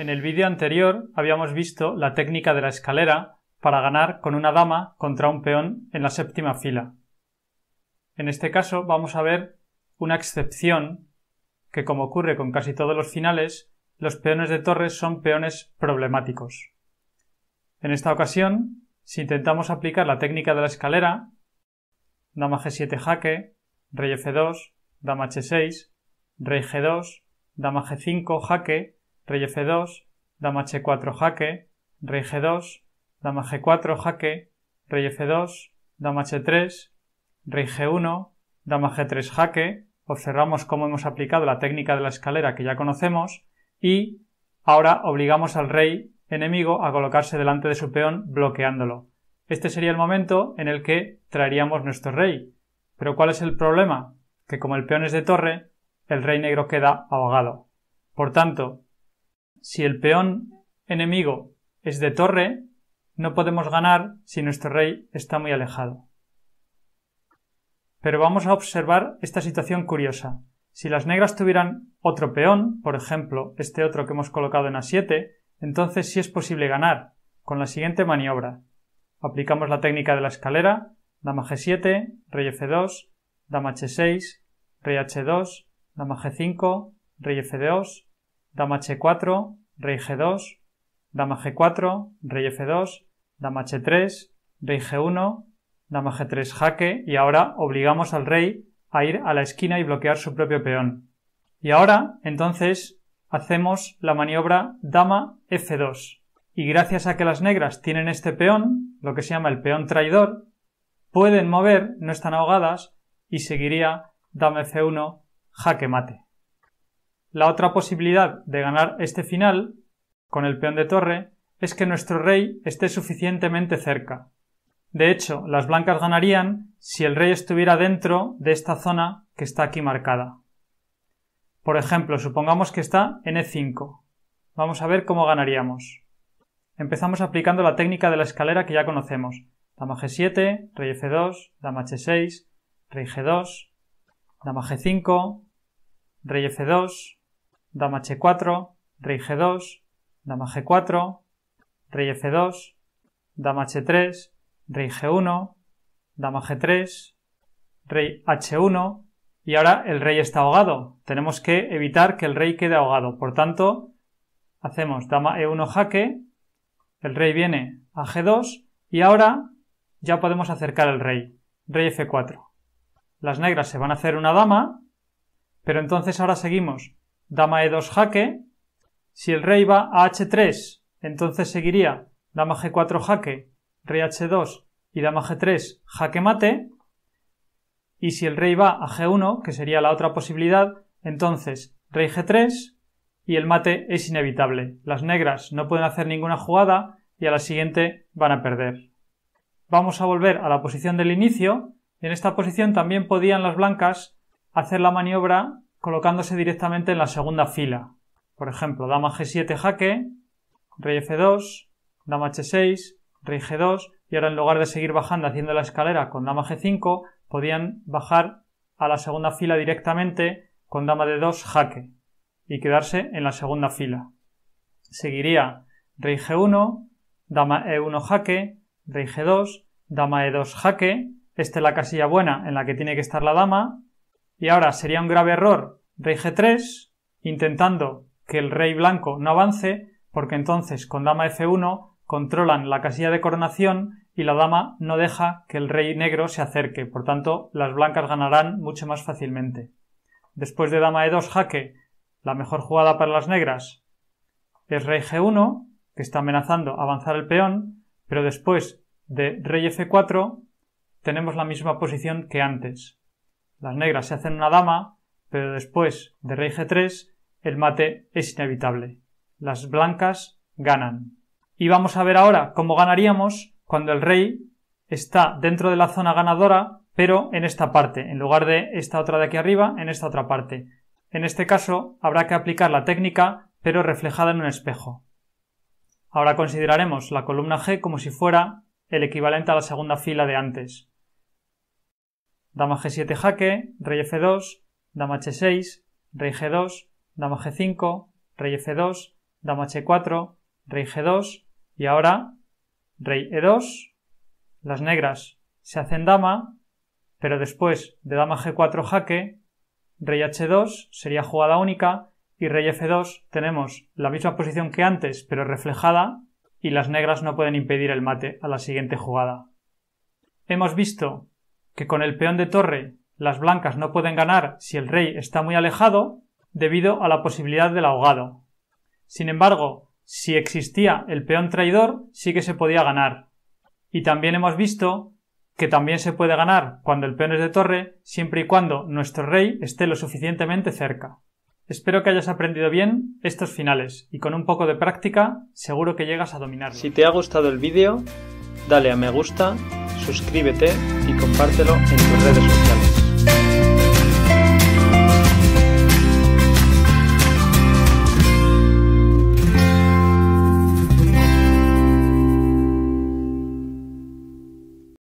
En el vídeo anterior habíamos visto la técnica de la escalera para ganar con una dama contra un peón en la séptima fila. En este caso vamos a ver una excepción que, como ocurre con casi todos los finales, los peones de torres son peones problemáticos. En esta ocasión, si intentamos aplicar la técnica de la escalera, dama g7 jaque, rey f2, dama h6, rey g2, dama g5 jaque, rey f2, dama h4 jaque, rey g2, dama g4 jaque, rey f2, dama h3, rey g1, dama g3 jaque, observamos cómo hemos aplicado la técnica de la escalera que ya conocemos y ahora obligamos al rey enemigo a colocarse delante de su peón bloqueándolo. Este sería el momento en el que traeríamos nuestro rey. Pero ¿cuál es el problema? Que como el peón es de torre, el rey negro queda ahogado. Por tanto, si el peón enemigo es de torre, no podemos ganar si nuestro rey está muy alejado. Pero vamos a observar esta situación curiosa. Si las negras tuvieran otro peón, por ejemplo, este otro que hemos colocado en A7, entonces sí es posible ganar, con la siguiente maniobra. Aplicamos la técnica de la escalera, dama G7, rey F2, dama H6, rey H2, dama G5, rey F2, dama h4, rey g2, dama g4, rey f2, dama h3, rey g1, dama g3 jaque y ahora obligamos al rey a ir a la esquina y bloquear su propio peón. Y ahora, entonces, hacemos la maniobra dama f2. Y gracias a que las negras tienen este peón, lo que se llama el peón traidor, pueden mover, no están ahogadas, y seguiría dama f1, jaque mate. La otra posibilidad de ganar este final, con el peón de torre, es que nuestro rey esté suficientemente cerca. De hecho, las blancas ganarían si el rey estuviera dentro de esta zona que está aquí marcada. Por ejemplo, supongamos que está en E5. Vamos a ver cómo ganaríamos. Empezamos aplicando la técnica de la escalera que ya conocemos. Dama G7, rey F2, dama H6, rey G2, dama G5, rey F2, dama h4, rey g2, dama g4, rey f2, dama h3, rey g1, dama g3, rey h1 y ahora el rey está ahogado. Tenemos que evitar que el rey quede ahogado. Por tanto, hacemos dama e1 jaque, el rey viene a g2 y ahora ya podemos acercar al rey. Rey f4. Las negras se van a hacer una dama, pero entonces ahora seguimos dama e2 jaque. Si el rey va a h3, entonces seguiría dama g4 jaque, rey h2 y dama g3 jaque mate. Y si el rey va a g1, que sería la otra posibilidad, entonces rey g3 y el mate es inevitable. Las negras no pueden hacer ninguna jugada y a la siguiente van a perder. Vamos a volver a la posición del inicio. En esta posición también podían las blancas hacer la maniobra colocándose directamente en la segunda fila. Por ejemplo, dama g7 jaque, rey f2, dama h6, rey g2, y ahora en lugar de seguir bajando haciendo la escalera con dama g5, podían bajar a la segunda fila directamente con dama d2 jaque y quedarse en la segunda fila. Seguiría rey g1, dama e1 jaque, rey g2, dama e2 jaque, esta es la casilla buena en la que tiene que estar la dama, y ahora sería un grave error rey g3, intentando que el rey blanco no avance, porque entonces con dama f1 controlan la casilla de coronación y la dama no deja que el rey negro se acerque, por tanto las blancas ganarán mucho más fácilmente. Después de dama e2 jaque, la mejor jugada para las negras es rey g1, que está amenazando avanzar el peón, pero después de rey f4 tenemos la misma posición que antes. Las negras se hacen una dama, pero después de rey g3 el mate es inevitable. Las blancas ganan. Y vamos a ver ahora cómo ganaríamos cuando el rey está dentro de la zona ganadora, pero en esta parte, en lugar de esta otra de aquí arriba, en esta otra parte. En este caso habrá que aplicar la técnica, pero reflejada en un espejo. Ahora consideraremos la columna G como si fuera el equivalente a la segunda fila de antes dama g7 jaque, rey f2, dama h6, rey g2, dama g5, rey f2, dama h4, rey g2 y ahora rey e2. Las negras se hacen dama, pero después de dama g4 jaque, rey h2 sería jugada única y rey f2 tenemos la misma posición que antes pero reflejada y las negras no pueden impedir el mate a la siguiente jugada. Hemos visto que con el peón de torre las blancas no pueden ganar si el rey está muy alejado, debido a la posibilidad del ahogado. Sin embargo, si existía el peón traidor, sí que se podía ganar. Y también hemos visto que también se puede ganar cuando el peón es de torre, siempre y cuando nuestro rey esté lo suficientemente cerca. Espero que hayas aprendido bien estos finales y con un poco de práctica seguro que llegas a dominarlos. Si te ha gustado el vídeo, dale a me gusta suscríbete y compártelo en tus redes sociales.